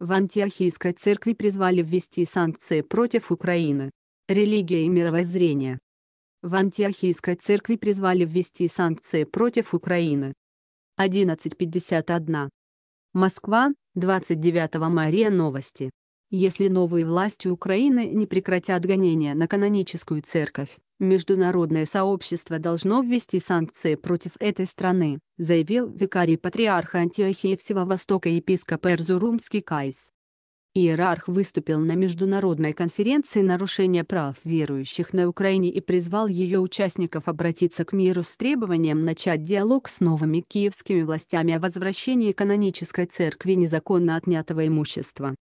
В Антиохийской церкви призвали ввести санкции против Украины. Религия и мировоззрение. В Антиохийской церкви призвали ввести санкции против Украины. 11.51. Москва, 29 мая. Новости. Если новые власти Украины не прекратят гонения на каноническую церковь, международное сообщество должно ввести санкции против этой страны, заявил викарий патриарха Антиохии Всего Востока епископ Эрзурумский Кайс. Иерарх выступил на международной конференции нарушения прав верующих на Украине и призвал ее участников обратиться к миру с требованием начать диалог с новыми киевскими властями о возвращении канонической церкви незаконно отнятого имущества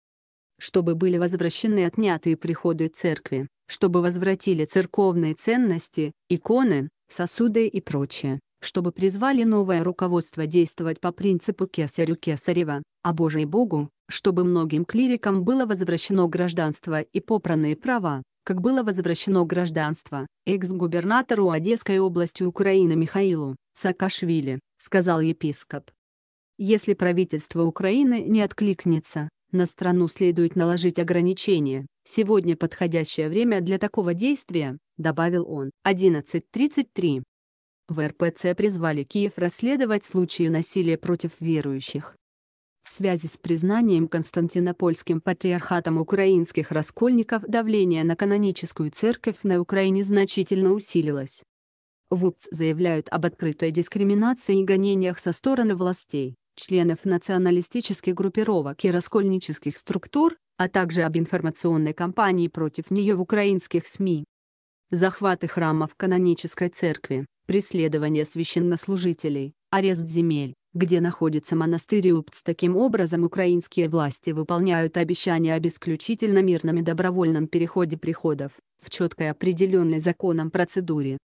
чтобы были возвращены отнятые приходы церкви, чтобы возвратили церковные ценности, иконы, сосуды и прочее, чтобы призвали новое руководство действовать по принципу кесарю кесарева, а Божий Богу, чтобы многим клирикам было возвращено гражданство и попранные права, как было возвращено гражданство экс-губернатору Одесской области Украины Михаилу Саакашвили, сказал епископ. Если правительство Украины не откликнется, на страну следует наложить ограничения. Сегодня подходящее время для такого действия, добавил он, 11.33. В РПЦ призвали Киев расследовать случаи насилия против верующих. В связи с признанием Константинопольским патриархатом украинских раскольников давление на каноническую церковь на Украине значительно усилилось. В УПЦ заявляют об открытой дискриминации и гонениях со стороны властей членов националистических группировок и раскольнических структур, а также об информационной кампании против нее в украинских СМИ. Захваты храмов канонической церкви, преследование священнослужителей, арест земель, где находится монастырь Упц. Таким образом украинские власти выполняют обещания об исключительно мирном и добровольном переходе приходов, в четкой определенной законом процедуре.